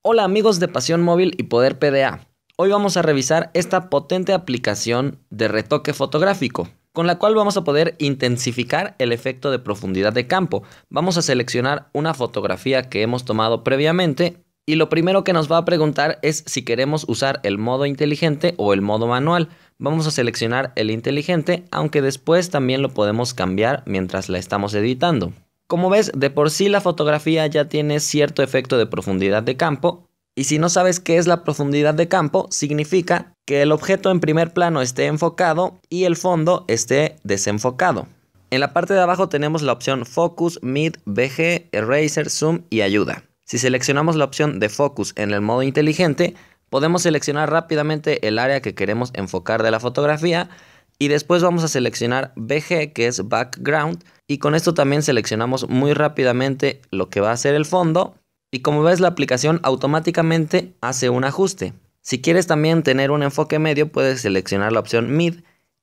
Hola amigos de Pasión Móvil y Poder PDA. Hoy vamos a revisar esta potente aplicación de retoque fotográfico, con la cual vamos a poder intensificar el efecto de profundidad de campo. Vamos a seleccionar una fotografía que hemos tomado previamente y lo primero que nos va a preguntar es si queremos usar el modo inteligente o el modo manual. Vamos a seleccionar el inteligente, aunque después también lo podemos cambiar mientras la estamos editando. Como ves, de por sí la fotografía ya tiene cierto efecto de profundidad de campo, y si no sabes qué es la profundidad de campo, significa que el objeto en primer plano esté enfocado y el fondo esté desenfocado. En la parte de abajo tenemos la opción Focus, Mid, VG, Eraser, Zoom y Ayuda. Si seleccionamos la opción de Focus en el modo inteligente, podemos seleccionar rápidamente el área que queremos enfocar de la fotografía y después vamos a seleccionar BG, que es Background. Y con esto también seleccionamos muy rápidamente lo que va a ser el fondo. Y como ves, la aplicación automáticamente hace un ajuste. Si quieres también tener un enfoque medio, puedes seleccionar la opción Mid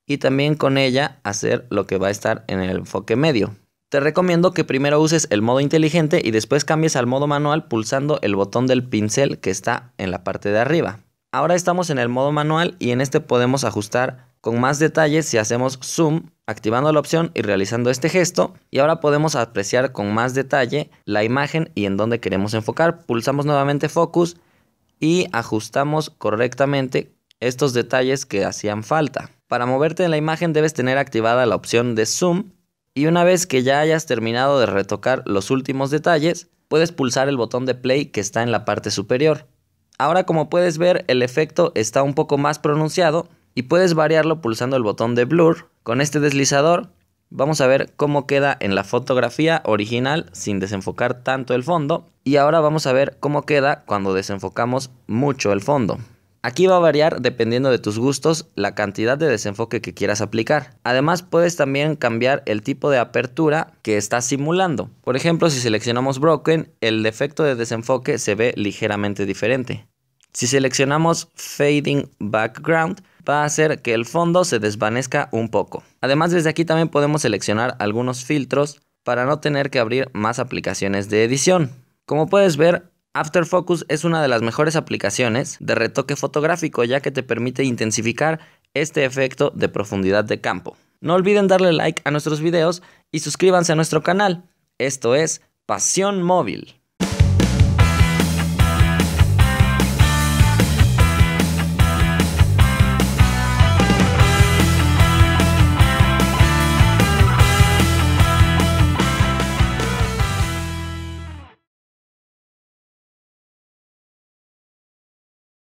y también con ella hacer lo que va a estar en el enfoque medio. Te recomiendo que primero uses el modo inteligente y después cambies al modo manual pulsando el botón del pincel que está en la parte de arriba. Ahora estamos en el modo manual y en este podemos ajustar con más detalles si hacemos zoom activando la opción y realizando este gesto y ahora podemos apreciar con más detalle la imagen y en dónde queremos enfocar. Pulsamos nuevamente focus y ajustamos correctamente estos detalles que hacían falta. Para moverte en la imagen debes tener activada la opción de zoom y una vez que ya hayas terminado de retocar los últimos detalles, puedes pulsar el botón de play que está en la parte superior. Ahora como puedes ver el efecto está un poco más pronunciado y puedes variarlo pulsando el botón de blur. Con este deslizador vamos a ver cómo queda en la fotografía original sin desenfocar tanto el fondo y ahora vamos a ver cómo queda cuando desenfocamos mucho el fondo. Aquí va a variar dependiendo de tus gustos la cantidad de desenfoque que quieras aplicar. Además puedes también cambiar el tipo de apertura que estás simulando. Por ejemplo, si seleccionamos Broken, el efecto de desenfoque se ve ligeramente diferente. Si seleccionamos Fading Background, va a hacer que el fondo se desvanezca un poco. Además desde aquí también podemos seleccionar algunos filtros para no tener que abrir más aplicaciones de edición. Como puedes ver, After Focus es una de las mejores aplicaciones de retoque fotográfico ya que te permite intensificar este efecto de profundidad de campo. No olviden darle like a nuestros videos y suscríbanse a nuestro canal. Esto es Pasión Móvil.